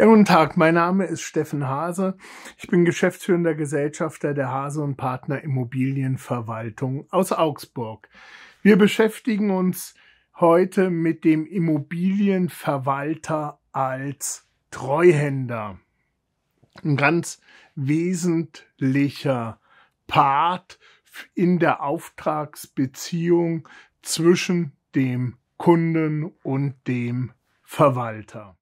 Ja, guten Tag, mein Name ist Steffen Hase. Ich bin geschäftsführender Gesellschafter der Hase und Partner Immobilienverwaltung aus Augsburg. Wir beschäftigen uns heute mit dem Immobilienverwalter als Treuhänder. Ein ganz wesentlicher Part in der Auftragsbeziehung zwischen dem Kunden und dem Verwalter.